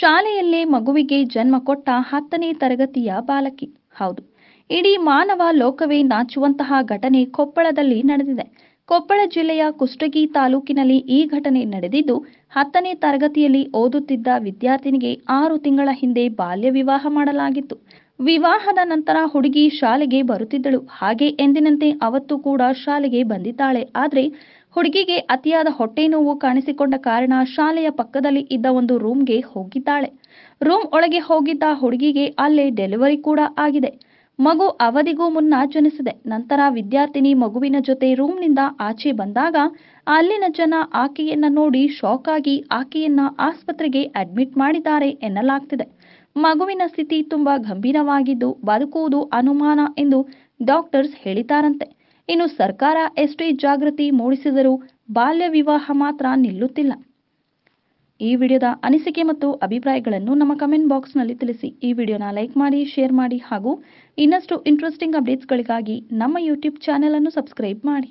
ಶಾಲೆಯಲ್ಲೇ ಮಗುವಿಗೆ ಜನ್ಮ ಕೊಟ್ಟ ಹತ್ತನೇ ತರಗತಿಯ ಬಾಲಕಿ ಹೌದು ಇಡೀ ಮಾನವ ಲೋಕವೇ ನಾಚುವಂತಹ ಘಟನೆ ಕೊಪ್ಪಳದಲ್ಲಿ ನಡೆದಿದೆ ಕೊಪ್ಪಳ ಜಿಲ್ಲೆಯ ಕುಷ್ಟಗಿ ತಾಲೂಕಿನಲ್ಲಿ ಈ ಘಟನೆ ನಡೆದಿದ್ದು ಹತ್ತನೇ ತರಗತಿಯಲ್ಲಿ ಓದುತ್ತಿದ್ದ ವಿದ್ಯಾರ್ಥಿನಿಗೆ ಆರು ತಿಂಗಳ ಹಿಂದೆ ಬಾಲ್ಯ ವಿವಾಹ ಮಾಡಲಾಗಿತ್ತು ವಿವಾಹದ ನಂತರ ಹುಡುಗಿ ಶಾಲೆಗೆ ಬರುತ್ತಿದ್ದಳು ಹಾಗೆ ಎಂದಿನಂತೆ ಅವತ್ತು ಕೂಡ ಶಾಲೆಗೆ ಬಂದಿದ್ದಾಳೆ ಆದರೆ ಹುಡುಗಿಗೆ ಅತಿಯಾದ ಹೊಟ್ಟೆ ನೋವು ಕಾಣಿಸಿಕೊಂಡ ಕಾರಣ ಶಾಲೆಯ ಪಕ್ಕದಲ್ಲಿ ಇದ್ದ ಒಂದು ರೂಮ್ಗೆ ಹೋಗಿದ್ದಾಳೆ ರೂಮ್ ಒಳಗೆ ಹೋಗಿದ್ದ ಹುಡುಗಿಗೆ ಅಲ್ಲೇ ಡೆಲಿವರಿ ಕೂಡ ಆಗಿದೆ ಮಗು ಅವಧಿಗೂ ಮುನ್ನ ಜನಿಸಿದೆ ನಂತರ ವಿದ್ಯಾರ್ಥಿನಿ ಮಗುವಿನ ಜೊತೆ ರೂಮ್ನಿಂದ ಆಚೆ ಬಂದಾಗ ಅಲ್ಲಿನ ಜನ ಆಕೆಯನ್ನ ನೋಡಿ ಶಾಕ್ ಆಗಿ ಆಕೆಯನ್ನ ಆಸ್ಪತ್ರೆಗೆ ಅಡ್ಮಿಟ್ ಮಾಡಿದ್ದಾರೆ ಎನ್ನಲಾಗ್ತಿದೆ ಮಗುವಿನ ಸ್ಥಿತಿ ತುಂಬಾ ಗಂಭೀರವಾಗಿದ್ದು ಬದುಕುವುದು ಅನುಮಾನ ಎಂದು ಡಾಕ್ಟರ್ಸ್ ಹೇಳಿದ್ದಾರಂತೆ ಇನ್ನು ಸರ್ಕಾರ ಎಷ್ಟೇ ಜಾಗೃತಿ ಮೂಡಿಸಿದರೂ ಬಾಲ್ಯ ವಿವಾಹ ಮಾತ್ರ ನಿಲ್ಲುತ್ತಿಲ್ಲ ಈ ವಿಡಿಯೋದ ಅನಿಸಿಕೆ ಮತ್ತು ಅಭಿಪ್ರಾಯಗಳನ್ನು ನಮ್ಮ ಕಮೆಂಟ್ ಬಾಕ್ಸ್ನಲ್ಲಿ ತಿಳಿಸಿ ಈ ವಿಡಿಯೋನ ಲೈಕ್ ಮಾಡಿ ಶೇರ್ ಮಾಡಿ ಹಾಗೂ ಇನ್ನಷ್ಟು ಇಂಟ್ರೆಸ್ಟಿಂಗ್ ಅಪ್ಡೇಟ್ಸ್ಗಳಿಗಾಗಿ ನಮ್ಮ ಯೂಟ್ಯೂಬ್ ಚಾನೆಲ್ ಅನ್ನು ಸಬ್ಸ್ಕ್ರೈಬ್ ಮಾಡಿ